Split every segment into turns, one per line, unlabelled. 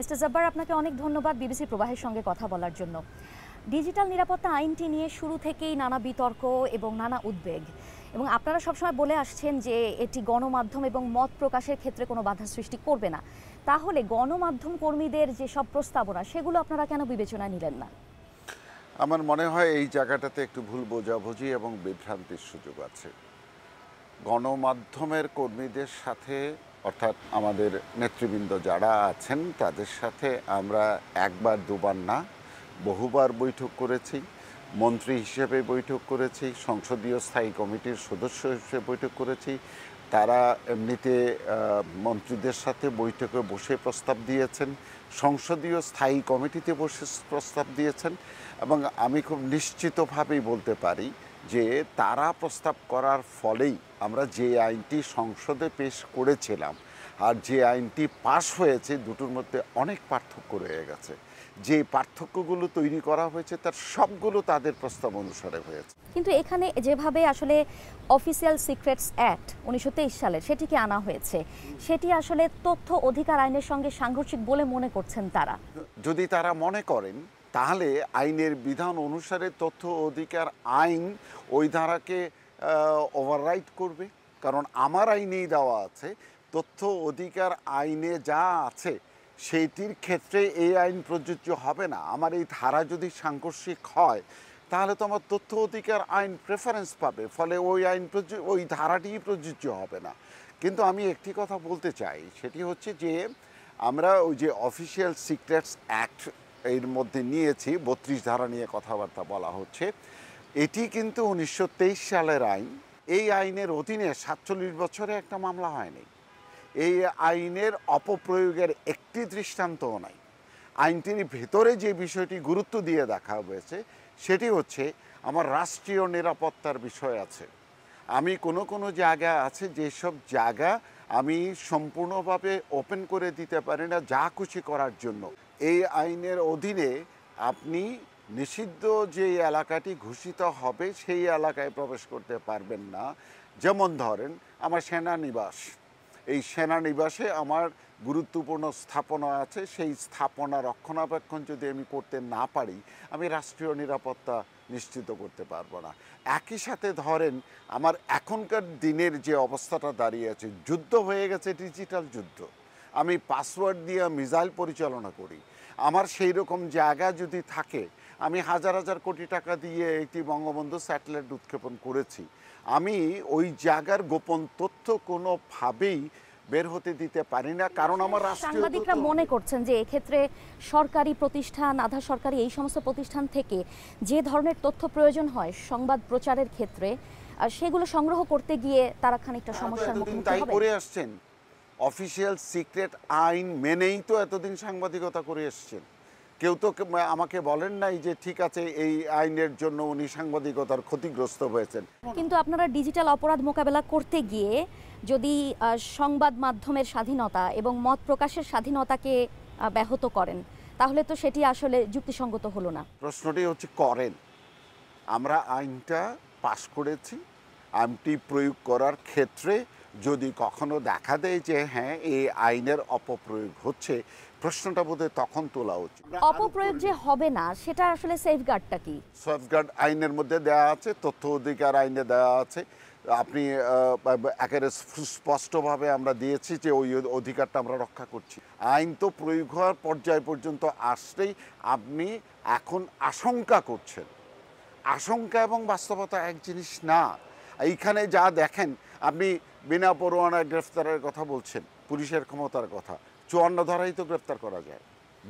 Mister Jabbar আপনাকে অনেক ধন্যবাদ বিবিসি প্রবাহের সঙ্গে কথা বলার জন্য ডিজিটাল নিরাপত্তা আইনটি নিয়ে শুরু থেকেই নানা বিতর্ক এবং নানা উদ্বেগ এবং আপনারা সবসময় বলে আসছেন যে এটি গণমাধ্যম এবং মত প্রকাশের ক্ষেত্রে কোনো বাধা সৃষ্টি করবে না তাহলে গণমাধ্যম কর্মীদের যে সব প্রস্তাবনা সেগুলো আপনারা কেন বিবেচনা নিলেন না
আমার মনে হয় এই জায়গাটাতে একটু ভুল বোঝাবুঝি এবং বিভ্রান্তির সুযোগ আছে গণমাধ্যমের কর্মীদের সাথে অর্থাৎ আমাদের নেতৃবৃন্দ যারা আছেন তাদের সাথে আমরা একবার দুবার না বহুবার বৈঠক করেছি মন্ত্রী হিসেবে বৈঠক করেছি সংসদীয় স্থায়ী কমিটির সদস্য হিসেবে বৈঠক করেছি তারা এমনিতে মন্ত্রীদের সাথে বৈঠকে বসে প্রস্তাব দিয়েছেন সংসদীয় স্থায়ী কমিটিতে বসে প্রস্তাব দিয়েছেন এবং আমি খুব নিশ্চিতভাবেই বলতে পারি যে তারা প্রস্তাব করার ফলেই আমরা যে আইনটি সংসদে পেশ করেছিলাম আর যে আইনটি পাশ হয়েছে দুটোর মধ্যে অনেক পার্থক্য রয়ে গেছে যে পার্থক্যগুলো তৈরি করা হয়েছে তার সবগুলো তাদের প্রস্তাব অনুসারে হয়েছে
কিন্তু এখানে যেভাবে আসলে অফিসিয়াল সিক্রেটস অ্যাক্ট উনিশশো সালে সেটিকে আনা হয়েছে সেটি আসলে তথ্য অধিকার আইনের সঙ্গে সাংঘর্ষিক বলে মনে করছেন তারা
যদি তারা মনে করেন তাহলে আইনের বিধান অনুসারে তথ্য অধিকার আইন ওই ধারাকে ওভাররাইট করবে কারণ আমার আইনেই দেওয়া আছে তথ্য অধিকার আইনে যা আছে সেইটির ক্ষেত্রে এই আইন প্রযোজ্য হবে না আমার এই ধারা যদি সাংঘর্ষিক হয় তাহলে তো আমার তথ্য অধিকার আইন প্রেফারেন্স পাবে ফলে ওই আইন ওই ধারাটি প্রযোজ্য হবে না কিন্তু আমি একটি কথা বলতে চাই সেটি হচ্ছে যে আমরা ওই যে অফিসিয়াল সিক্রেটস অ্যাক্ট এর মধ্যে নিয়েছি বত্রিশ ধারা নিয়ে কথাবার্তা বলা হচ্ছে এটি কিন্তু উনিশশো সালের আইন এই আইনের অধীনে সাতচল্লিশ বছরে একটা মামলা হয়নি এই আইনের অপপ্রয়োগের একটি দৃষ্টান্তও নাই আইনটির ভেতরে যে বিষয়টি গুরুত্ব দিয়ে দেখা হয়েছে সেটি হচ্ছে আমার রাষ্ট্রীয় নিরাপত্তার বিষয় আছে আমি কোনো কোনো জায়গা আছে যেসব জায়গা আমি সম্পূর্ণভাবে ওপেন করে দিতে পারি না যা খুশি করার জন্য এই আইনের অধীনে আপনি নিষিদ্ধ যে এলাকাটি ঘোষিত হবে সেই এলাকায় প্রবেশ করতে পারবেন না যেমন ধরেন আমার সেনানিবাস এই সেনানিবাসে আমার গুরুত্বপূর্ণ স্থাপনা আছে সেই স্থাপনা রক্ষণাবেক্ষণ যদি আমি করতে না পারি আমি রাষ্ট্রীয় নিরাপত্তা নিশ্চিত করতে পারবো না একই সাথে ধরেন আমার এখনকার দিনের যে অবস্থাটা দাঁড়িয়ে আছে যুদ্ধ হয়ে গেছে ডিজিটাল যুদ্ধ আমি পাসওয়ার্ড দিয়ে মিজাইল পরিচালনা করি আমার সেই রকম জায়গা যদি থাকে আমি হাজার হাজার কোটি টাকা দিয়ে একটি বঙ্গবন্ধু স্যাটেলাইট উৎক্ষেপণ করেছি আমি ওই জায়গার গোপন তথ্য কোনোভাবেই বের হতে দিতে পারি না কারণ আমার সাংবাদিকরা
মনে করছেন যে এক্ষেত্রে সরকারি প্রতিষ্ঠান আধা সরকারি এই সমস্ত প্রতিষ্ঠান থেকে যে ধরনের তথ্য প্রয়োজন হয় সংবাদ প্রচারের ক্ষেত্রে সেগুলো সংগ্রহ করতে গিয়ে তারা খানিকটা সমস্যার মুখোমুখি তাই করে
আসছেন অফিসিয়াল সিক্রেট আইন মেনেই তো এতদিন সাংবাদিকতা করে এসছেন কেউ তো আমাকে বলেন নাই যে ঠিক আছে এই আইনের জন্য উনি সাংবাদিকতার ক্ষতিগ্রস্ত হয়েছেন
কিন্তু আপনারা ডিজিটাল অপরাধ মোকাবেলা করতে গিয়ে যদি সংবাদ মাধ্যমের স্বাধীনতা এবং মত প্রকাশের স্বাধীনতাকে ব্যাহত করেন তাহলে তো সেটি আসলে যুক্তিসঙ্গত হলো না
প্রশ্নটি হচ্ছে করেন আমরা আইনটা পাশ করেছি আইনটি প্রয়োগ করার ক্ষেত্রে যদি কখনো দেখা দেয় যে হ্যাঁ এই আইনের অপপ্রয়োগ হচ্ছে প্রশ্নটা বোধ তখন তোলা উচিত
অপপ্রয়োগ যে হবে না সেটা আসলে সেফগার্ডটা কি
সেফগার্ড আইনের মধ্যে দেওয়া আছে তথ্য অধিকার আইনে দেওয়া আছে আপনি একেবারে স্পষ্টভাবে আমরা দিয়েছি যে ওই অধিকারটা আমরা রক্ষা করছি আইন তো প্রয়োগ হওয়ার পর্যায় পর্যন্ত আসলেই আপনি এখন আশঙ্কা করছেন আশঙ্কা এবং বাস্তবতা এক জিনিস না এইখানে যা দেখেন আপনি বিনা পরোয়ানা গ্রেফতারের কথা বলছেন পুলিশের ক্ষমতার কথা চুয়ান্ন ধারাই তো গ্রেফতার করা যায়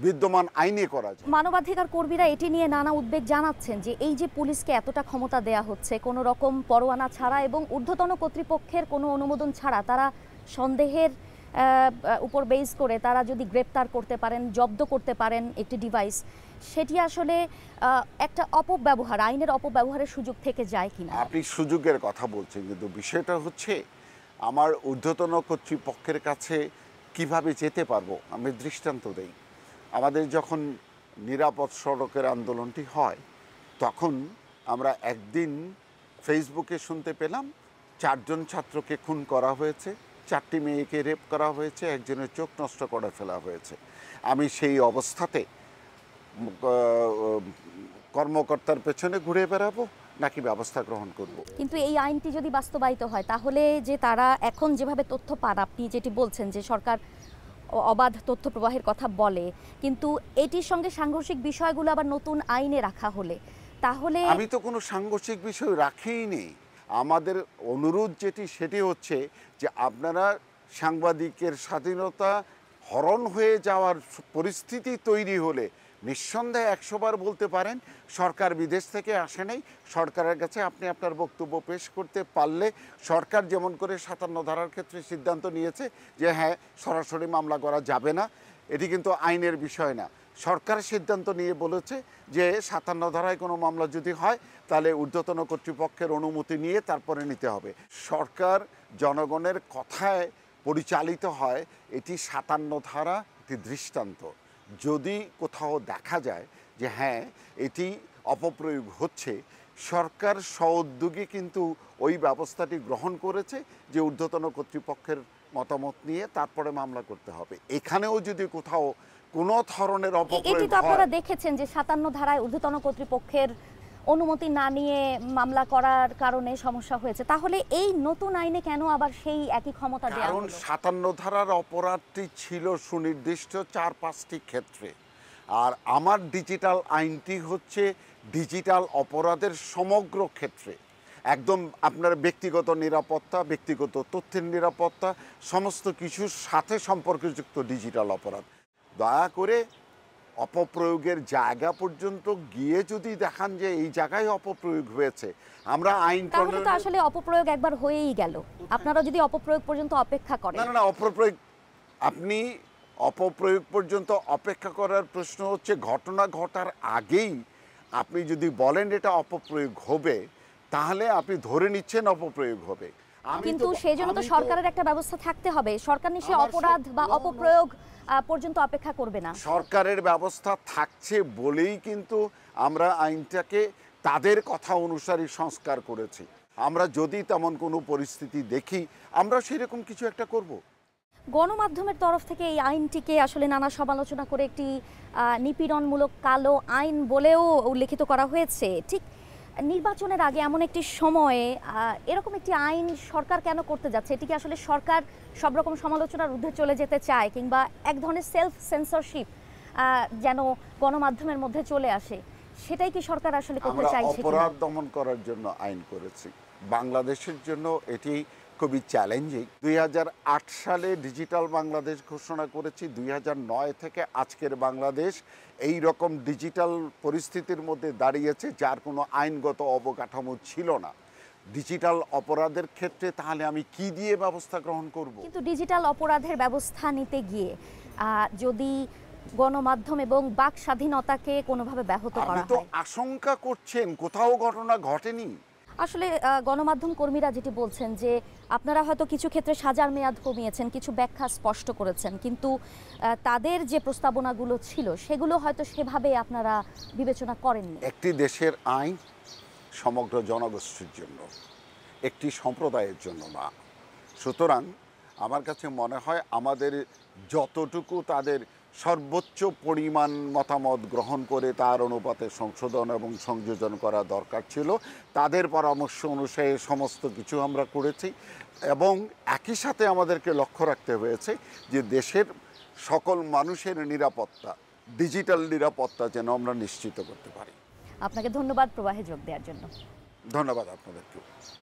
বিদ্যমান আইনে করা যায়
মানবাধিকার কর্মীরা এটি নিয়ে নানা উদ্বেগ জানাচ্ছেন যে এই যে পুলিশকে এতটা ক্ষমতা দেয়া হচ্ছে কোনো রকম পরোয়ানা ছাড়া এবং ঊর্ধ্বতন কর্তৃপক্ষের কোনো অনুমোদন ছাড়া তারা সন্দেহের উপর বেস করে তারা যদি গ্রেপ্তার করতে পারেন জব্দ করতে পারেন একটি ডিভাইস সেটি আসলে একটা অপব্যবহার আইনের অপব্যবহারের সুযোগ থেকে যায় কিনা
আপনি সুযোগের কথা বলছেন কিন্তু বিষয়টা হচ্ছে আমার ঊর্ধ্বতন কর্তৃপক্ষের কাছে কিভাবে যেতে পারবো আমি দৃষ্টান্ত দেই আমাদের যখন নিরাপদ সড়কের আন্দোলনটি হয় তখন আমরা একদিন ফেসবুকে শুনতে পেলাম চারজন ছাত্রকে খুন করা হয়েছে চারটি মেয়েকে রেপ করা হয়েছে একজনের চোখ নষ্ট করে ফেলা হয়েছে আমি সেই অবস্থাতে কর্মকর্তার পেছনে ঘুরে বেড়াবো নাকি ব্যবস্থা গ্রহণ করব
কিন্তু এই আইনটি যদি বাস্তবায়িত হয় তাহলে যে তারা এখন যেভাবে তথ্য পান আপনি যেটি বলছেন যে সরকার অবাধ তথ্য প্রবাহের কথা বলে কিন্তু এটির সঙ্গে সাংঘর্ষিক বিষয়গুলো আবার নতুন আইনে রাখা হলে তাহলে আমি
তো কোনো সাংঘর্ষিক বিষয় রাখিনি আমাদের অনুরোধ যেটি সেটি হচ্ছে যে আপনারা সাংবাদিকের স্বাধীনতা হরণ হয়ে যাওয়ার পরিস্থিতি তৈরি হলে নিঃসন্দেহে একশোবার বলতে পারেন সরকার বিদেশ থেকে আসে নাই সরকারের কাছে আপনি আপনার বক্তব্য পেশ করতে পারলে সরকার যেমন করে সাতান্ন ধারার ক্ষেত্রে সিদ্ধান্ত নিয়েছে যে হ্যাঁ সরাসরি মামলা করা যাবে না এটি কিন্তু আইনের বিষয় না সরকার সিদ্ধান্ত নিয়ে বলেছে যে সাতান্ন ধারায় কোনো মামলা যদি হয় তাহলে ঊর্ধ্বতন কর্তৃপক্ষের অনুমতি নিয়ে তারপরে নিতে হবে সরকার জনগণের কথায় পরিচালিত হয় এটি সাতান্ন ধারা একটি দৃষ্টান্ত যদি কোথাও দেখা যায় যে হ্যাঁ এটি অপপ্রয়োগ হচ্ছে সরকার সউদ্যোগে কিন্তু ওই ব্যবস্থাটি গ্রহণ করেছে যে ঊর্ধ্বতন কর্তৃপক্ষের মতামত নিয়ে তারপরে মামলা করতে হবে এখানেও যদি কোথাও কোন ধরনের অপপ্রয়োগ আপনারা
দেখেছেন যে সাতান্ন ধারায় ঊর্ধ্বতন কর্তৃপক্ষের অনুমতি না নিয়ে মামলা করার কারণে সমস্যা হয়েছে তাহলে এই নতুন আইনে কেন আবার সেই একই ক্ষমতা দেওয়া কারণ
সাতান্ন ধারার অপরাধটি ছিল সুনির্দিষ্ট চার পাঁচটি ক্ষেত্রে আর আমার ডিজিটাল আইনটি হচ্ছে ডিজিটাল অপরাধের সমগ্র ক্ষেত্রে একদম আপনার ব্যক্তিগত নিরাপত্তা ব্যক্তিগত তথ্যের নিরাপত্তা সমস্ত কিছুর সাথে সম্পর্কযুক্ত ডিজিটাল অপরাধ দয়া করে অপপ্রয়োগের জায়গা পর্যন্ত গিয়ে যদি দেখান যে এই জায়গায় অপপ্রয়োগ হয়েছে আমরা আইন তাহলে তো আসলে
অপপ্রয়োগ একবার হয়েই গেল আপনারা যদি অপপ্রয়োগ পর্যন্ত অপেক্ষা করেন না না
অপপ্রয়োগ আপনি অপপ্রয়োগ পর্যন্ত অপেক্ষা করার প্রশ্ন হচ্ছে ঘটনা ঘটার আগেই আপনি যদি বলেন এটা অপপ্রয়োগ হবে তাহলে আপনি ধরে নিচ্ছেন অপপ্রয়োগ হবে কিন্তু সেই জন্য তো সরকারের
একটা ব্যবস্থা থাকতে হবে সরকার নিশ্চয়ই অপরাধ বা অপপ্রয়োগ পর্যন্ত অপেক্ষা করবে না
সরকারের ব্যবস্থা থাকছে বলেই কিন্তু আমরা আইনটাকে তাদের কথা অনুসারে সংস্কার করেছি আমরা যদি তেমন কোনো পরিস্থিতি দেখি আমরা সেরকম কিছু একটা করব।
গণমাধ্যমের তরফ থেকে এই আইনটিকে আসলে নানা সমালোচনা করে একটি নিপীড়নমূলক কালো আইন বলেও উল্লেখিত করা হয়েছে ঠিক নির্বাচনের আগে এমন একটি সময়ে এরকম একটি আইন সরকার কেন করতে যাচ্ছে এটি কি আসলে সরকার সব রকম সমালোচনার ঊর্ধ্বে চলে যেতে চায় কিংবা এক ধরনের সেলফ সেন্সরশিপ যেন গণমাধ্যমের মধ্যে চলে আসে সেটাই কি সরকার আসলে করতে চাইছে অপরাধ
দমন করার জন্য আইন করেছি বাংলাদেশের জন্য এটি খুবই চ্যালেঞ্জিং দুই সালে ডিজিটাল বাংলাদেশ ঘোষণা করেছি দুই নয় থেকে আজকের বাংলাদেশ এই রকম ডিজিটাল পরিস্থিতির মধ্যে দাঁড়িয়েছে যার কোনো আইনগত অবকাঠামো ছিল না ডিজিটাল অপরাধের ক্ষেত্রে তাহলে আমি কি দিয়ে ব্যবস্থা গ্রহণ করব কিন্তু
ডিজিটাল অপরাধের ব্যবস্থা নিতে গিয়ে যদি গণমাধ্যম এবং বাক স্বাধীনতাকে কোনোভাবে ব্যাহত করা হয় তো
আশঙ্কা করছেন কোথাও ঘটনা ঘটেনি
আসলে গণমাধ্যম কর্মীরা যেটি বলছেন যে আপনারা হয়তো কিছু ক্ষেত্রে সাজার মেয়াদ কমিয়েছেন কিছু ব্যাখ্যা স্পষ্ট করেছেন কিন্তু তাদের যে প্রস্তাবনাগুলো ছিল সেগুলো হয়তো সেভাবে আপনারা বিবেচনা করেননি
একটি দেশের আইন সমগ্র জনগোষ্ঠীর জন্য একটি সম্প্রদায়ের জন্য না সুতরাং আমার কাছে মনে হয় আমাদের যতটুকু তাদের সর্বোচ্চ পরিমাণ মতামত গ্রহণ করে তার অনুপাতে সংশোধন এবং সংযোজন করা দরকার ছিল তাদের পরামর্শ অনুসারে সমস্ত কিছু আমরা করেছি এবং একই সাথে আমাদেরকে লক্ষ্য রাখতে হয়েছে যে দেশের সকল মানুষের নিরাপত্তা ডিজিটাল নিরাপত্তা যেন আমরা নিশ্চিত করতে পারি
আপনাকে ধন্যবাদ প্রবাহে যোগ দেওয়ার জন্য
ধন্যবাদ আপনাদেরকেও